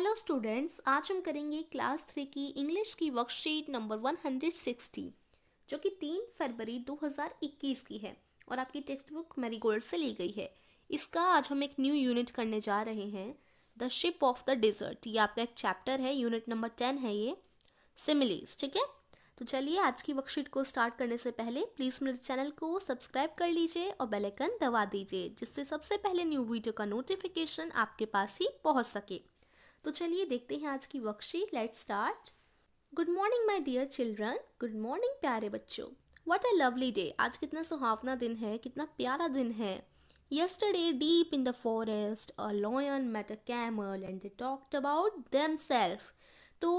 Hello students आज हम करेंगे क्लास थ्री की इंग्लिश की वर्कशीट नंबर 160 जो कि तीन फरवरी 2021 की है और आपकी टेक्स्ट बुक गोल्ड से ली गई है इसका आज हम एक न्यू यूनिट करने जा रहे हैं the ship of the desert ये आपका एक चैप्टर है यूनिट नंबर टेन है ये सिमिलीज ठीक है तो चलिए आज की वर्कशीट को स्टार्ट करने से पहले प्लीज़ मेरे चैनल को सब्सक्राइब कर लीजिए और बेलाइकन दबा दीजिए जिससे सबसे पहले न्यू वीडियो का नोटिफिकेशन आपके पास ही पहुँच सके तो चलिए देखते हैं आज की worksheet let start good morning my dear children good morning प्यारे बच्चों वट अ लवली डे आज कितना सुहावना दिन है कितना प्यारा दिन है Yesterday, deep in the forest, a lion met a camel and they talked about themselves. तो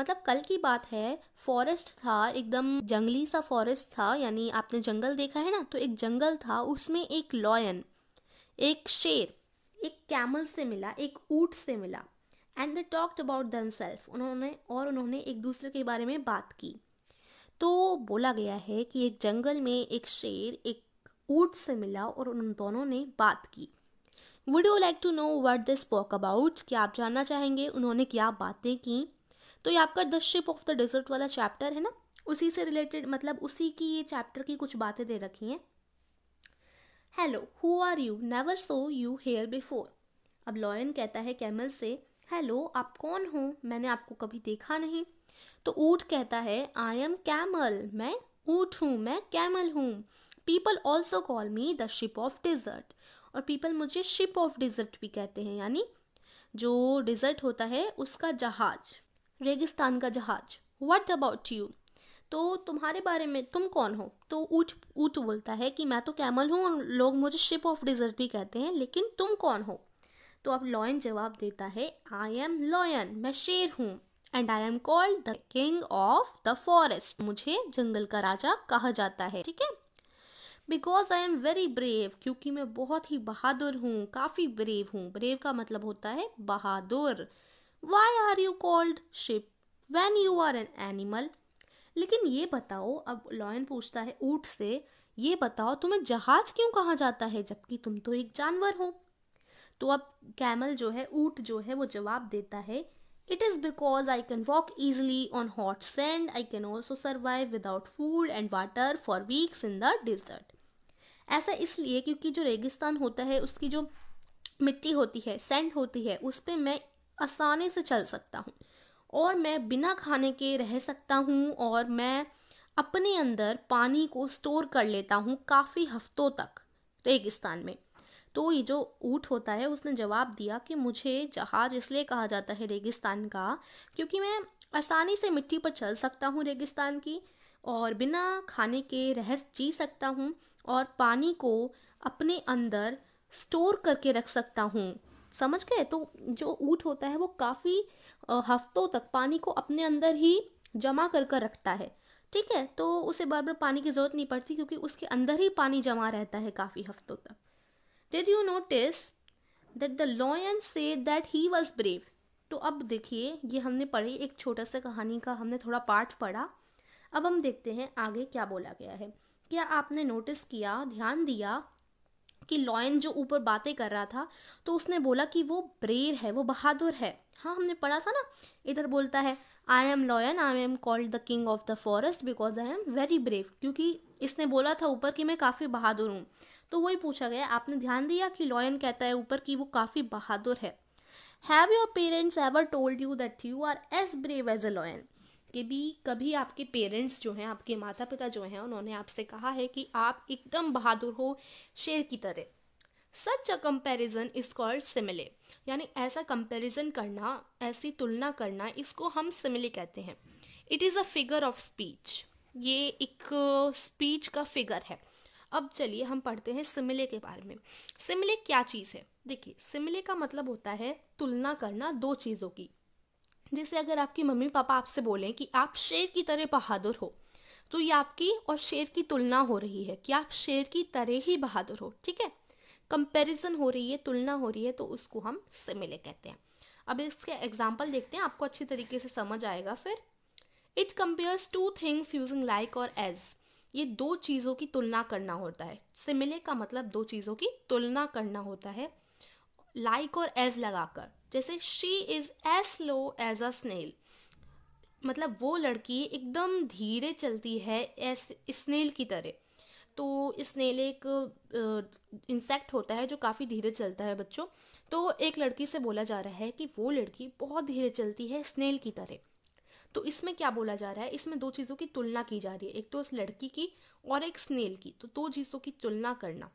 मतलब कल की बात है फॉरेस्ट था एकदम जंगली सा फॉरेस्ट था यानी आपने जंगल देखा है ना तो एक जंगल था उसमें एक लॉयन एक शेर एक कैमल से मिला एक ऊट से मिला and they talked about them self उन्होंने और उन्होंने एक दूसरे के बारे में बात की तो बोला गया है कि एक जंगल में एक शेर एक ऊट से मिला और उन दोनों ने बात की would you like to know what this spoke about क्या आप जानना चाहेंगे उन्होंने क्या बातें की तो ये आपका the ship of the desert वाला चैप्टर है ना उसी से रिलेटेड मतलब उसी की ये चैप्टर की कुछ बातें दे रखी हैं hello who are you never so you here before अब लॉयन कहता है कैमल से हेलो आप कौन हो मैंने आपको कभी देखा नहीं तो ऊट कहता है आई एम कैमल मैं ऊट हूँ मैं कैमल हूँ people also call me the ship of desert और पीपल मुझे शिप ऑफ डिज़र्ट भी कहते हैं यानी जो डिज़र्ट होता है उसका जहाज रेगिस्तान का जहाज वट अबाउट यू तो तुम्हारे बारे में तुम कौन हो तो ऊट ऊट बोलता है कि मैं तो कैमल हूँ और लोग मुझे शिप ऑफ डिज़र्ट भी कहते हैं लेकिन तुम कौन हो तो अब लॉयन जवाब देता है आई एम लॉयन मैं शेर हूँ and I am called the king of the forest मुझे जंगल का राजा कहा जाता है ठीक है because I am very brave क्योंकि मैं बहुत ही बहादुर हूँ काफ़ी ब्रेव हूँ ब्रेव का मतलब होता है बहादुर why are you called ship when you are an animal लेकिन ये बताओ अब लॉयन पूछता है ऊट से ये बताओ तुम्हें जहाज क्यों कहा जाता है जबकि तुम तो एक जानवर हो तो अब कैमल जो है ऊँट जो है वो जवाब देता है it is because I can walk easily on hot sand I can also survive without food and water for weeks in the desert ऐसा इसलिए क्योंकि जो रेगिस्तान होता है उसकी जो मिट्टी होती है सेंड होती है उस पर मैं आसानी से चल सकता हूँ और मैं बिना खाने के रह सकता हूँ और मैं अपने अंदर पानी को स्टोर कर लेता हूँ काफ़ी हफ्तों तक रेगिस्तान में तो ये जो ऊँट होता है उसने जवाब दिया कि मुझे जहाज इसलिए कहा जाता है रेगिस्तान का क्योंकि मैं आसानी से मिट्टी पर चल सकता हूँ रेगिस्तान की और बिना खाने के रहस्य जी सकता हूँ और पानी को अपने अंदर स्टोर करके रख सकता हूँ समझ गए तो जो ऊँट होता है वो काफ़ी हफ्तों तक पानी को अपने अंदर ही जमा कर कर रखता है ठीक है तो उसे बार बार पानी की ज़रूरत नहीं पड़ती क्योंकि उसके अंदर ही पानी जमा रहता है काफ़ी हफ्तों तक did you notice that the lion said that he was brave तो अब देखिए ये हमने पढ़ी एक छोटा सा कहानी का हमने थोड़ा पार्ट पढ़ा अब हम देखते हैं आगे क्या बोला गया है क्या आपने नोटिस किया ध्यान दिया कि लॉयन जो ऊपर बातें कर रहा था तो उसने बोला कि वो ब्रेव है वो बहादुर है हाँ हमने पढ़ा था ना इधर बोलता है I am lion I am called the king of the forest because I am very brave क्योंकि इसने बोला था ऊपर कि मैं काफ़ी बहादुर हूँ तो वही पूछा गया आपने ध्यान दिया कि लॉयन कहता है ऊपर कि वो काफ़ी बहादुर है have your parents ever told you that you are as brave as a lion कि भी कभी आपके पेरेंट्स जो हैं आपके माता पिता जो हैं उन्होंने आपसे कहा है कि आप एकदम बहादुर हो शेर की तरह such a comparison is called simile यानी ऐसा कंपेरिजन करना ऐसी तुलना करना इसको हम सिमिले कहते हैं it is a figure of speech ये एक स्पीच का फिगर है अब चलिए हम पढ़ते हैं सिमिले के बारे में सिमिले क्या चीज़ है देखिए सिमिले का मतलब होता है तुलना करना दो चीज़ों की जैसे अगर आपकी मम्मी पापा आपसे बोलें कि आप शेर की तरह बहादुर हो तो ये आपकी और शेर की तुलना हो रही है कि आप शेर की तरह ही बहादुर हो ठीक है कंपैरिजन हो रही है तुलना हो रही है तो उसको हम सिमिले कहते हैं अब इसके एग्जाम्पल देखते हैं आपको अच्छी तरीके से समझ आएगा फिर it compares two things using like और एज ये दो चीज़ों की तुलना करना होता है सिमिले का मतलब दो चीज़ों की तुलना करना होता है लाइक like और एज लगाकर जैसे she is as slow as a snail मतलब वो लड़की एकदम धीरे चलती है एस स्नेल की तरह तो स्नेल एक इंसेक्ट होता है जो काफ़ी धीरे चलता है बच्चों तो एक लड़की से बोला जा रहा है कि वो लड़की बहुत धीरे चलती है स्नेल की तरह तो इसमें क्या बोला जा रहा है इसमें दो चीज़ों की तुलना की जा रही है एक तो उस लड़की की और एक स्नेल की तो दो चीज़ों की तुलना करना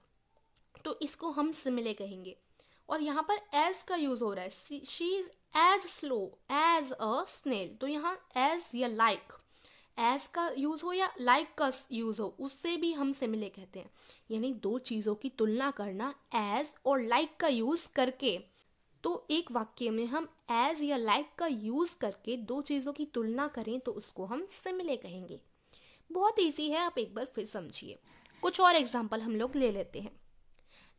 तो इसको हम सिमिले कहेंगे और यहाँ पर एज का यूज़ हो रहा है she is as slow as a snail तो यहाँ एज या लाइक एज का यूज़ हो या लाइक का यूज़ हो उससे भी हम सिमिले कहते हैं यानी दो चीज़ों की तुलना करना एज और लाइक का यूज़ करके तो एक वाक्य में हम एज या लाइक like का यूज़ करके दो चीज़ों की तुलना करें तो उसको हम सिमिले कहेंगे बहुत ईजी है आप एक बार फिर समझिए कुछ और एग्जाम्पल हम लोग ले लेते हैं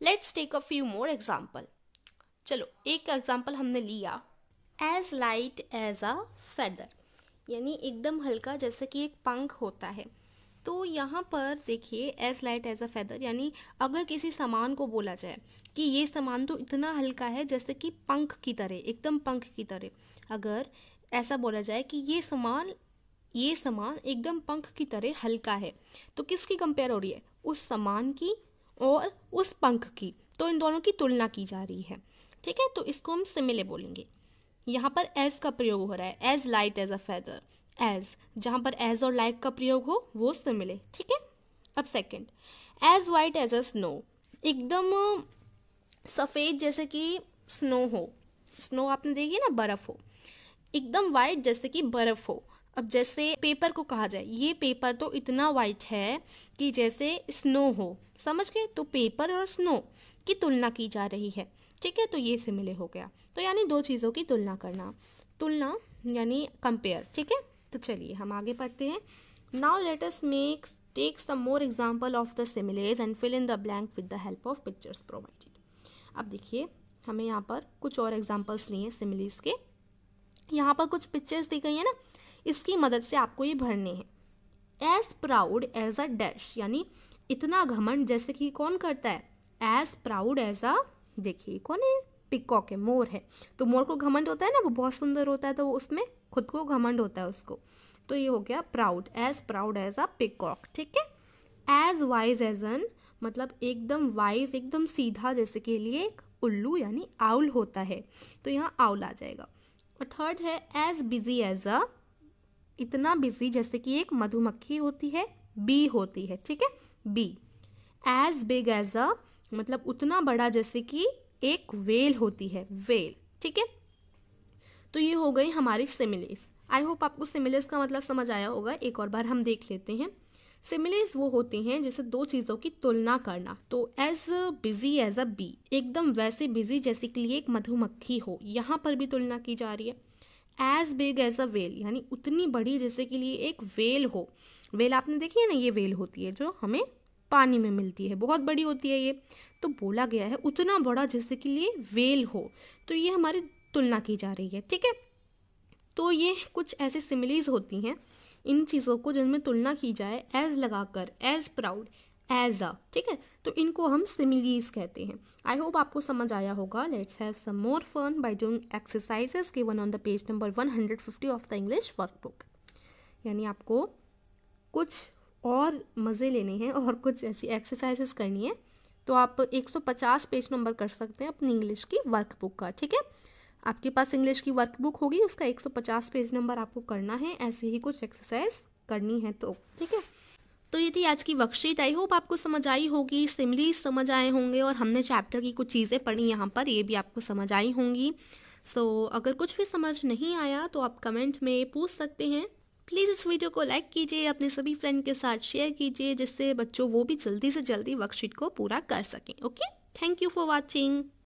let's take a few more example चलो एक एग्जाम्पल हमने लिया as light as a feather यानी एकदम हल्का जैसे कि एक पंख होता है तो यहाँ पर देखिए as light as a feather यानी अगर किसी सामान को बोला जाए कि ये सामान तो इतना हल्का है जैसे कि पंख की तरह एकदम पंख की तरह अगर ऐसा बोला जाए कि ये सामान ये सामान एकदम पंख की तरह हल्का है तो किसकी कंपेयर हो रही है उस सामान की और उस पंख की तो इन दोनों की तुलना की जा रही है ठीक है तो इसको हम सिमिले बोलेंगे यहाँ पर एज का प्रयोग हो रहा है as light as a feather as जहाँ पर एज और लाइक का प्रयोग हो वो उससे मिले ठीक है अब second as white as a snow एकदम सफ़ेद जैसे कि स्नो हो स्नो आपने देखी ना बर्फ़ हो एकदम वाइट जैसे कि बर्फ़ हो अब जैसे पेपर को कहा जाए ये पेपर तो इतना वाइट है कि जैसे स्नो हो समझ गए तो पेपर और स्नो की तुलना की जा रही है ठीक है तो ये सिमिले हो गया तो यानी दो चीज़ों की तुलना करना तुलना यानी कंपेयर ठीक है तो चलिए हम आगे पढ़ते हैं now let's makes make take some more example of the similes and fill in the blank with the help of pictures provided अब देखिए हमें यहाँ पर कुछ और एग्जाम्पल्स लिए हैं सिमिलीज के यहाँ पर कुछ पिक्चर्स दी गई है ना इसकी मदद से आपको ये भरने हैं as proud as a dash यानी इतना घमंड जैसे कि कौन करता है एज प्राउड एज अ देखिए कौन है पिकॉक है मोर है तो मोर को घमंड होता है ना वो बहुत सुंदर होता है तो वो उसमें खुद को घमंड होता है उसको तो ये हो गया proud as proud as a peacock ठीक है एज वाइज एज एन मतलब एकदम वाइज एकदम सीधा जैसे के लिए एक उल्लू यानी आउल होता है तो यहाँ आउल आ जाएगा और थर्ड है एज बिजी एज अ इतना बिजी जैसे कि एक मधुमक्खी होती है बी होती है ठीक है be as big as a मतलब उतना बड़ा जैसे कि एक वेल होती है वेल ठीक है तो ये हो गई हमारी सिमिलेस आई होप आपको सिमिलेस का मतलब समझ आया होगा एक और बार हम देख लेते हैं सिमिलेस वो होते हैं जैसे दो चीज़ों की तुलना करना तो as busy as a bee एकदम वैसे बिजी जैसे कि लिए एक मधुमक्खी हो यहाँ पर भी तुलना की जा रही है as big as a whale यानी उतनी बड़ी जैसे कि लिए एक वेल हो वेल आपने देखी है ना ये वेल होती है जो हमें पानी में मिलती है बहुत बड़ी होती है ये तो बोला गया है उतना बड़ा जैसे कि लिए वेल हो तो ये हमारे तुलना की जा रही है ठीक है तो ये कुछ ऐसे सिमिलीज होती हैं इन चीज़ों को जिनमें तुलना की जाए एज लगाकर एज प्राउड एज अ ठीक है तो इनको हम सिमिलीज कहते हैं आई होप आपको समझ आया होगा let's have some more fun by doing exercises given on the page number 150 of the English workbook यानी आपको कुछ और मज़े लेने हैं और कुछ ऐसी एक्सरसाइजेस करनी है तो आप 150 पेज नंबर कर सकते हैं अपनी इंग्लिश की वर्कबुक का ठीक है आपके पास इंग्लिश की वर्कबुक होगी उसका 150 पेज नंबर आपको करना है ऐसे ही कुछ एक्सरसाइज करनी है तो ठीक है तो ये थी आज की वर्कशीट आई होप आपको समझ आई होगी सिमली समझ आए होंगे और हमने चैप्टर की कुछ चीज़ें पढ़ी यहाँ पर ये भी आपको समझ आई होंगी सो so, अगर कुछ भी समझ नहीं आया तो आप कमेंट में पूछ सकते हैं प्लीज़ इस वीडियो को लाइक कीजिए अपने सभी फ्रेंड के साथ शेयर कीजिए जिससे बच्चों वो भी जल्दी से जल्दी वर्कशीट को पूरा कर सकें okay thank you for watching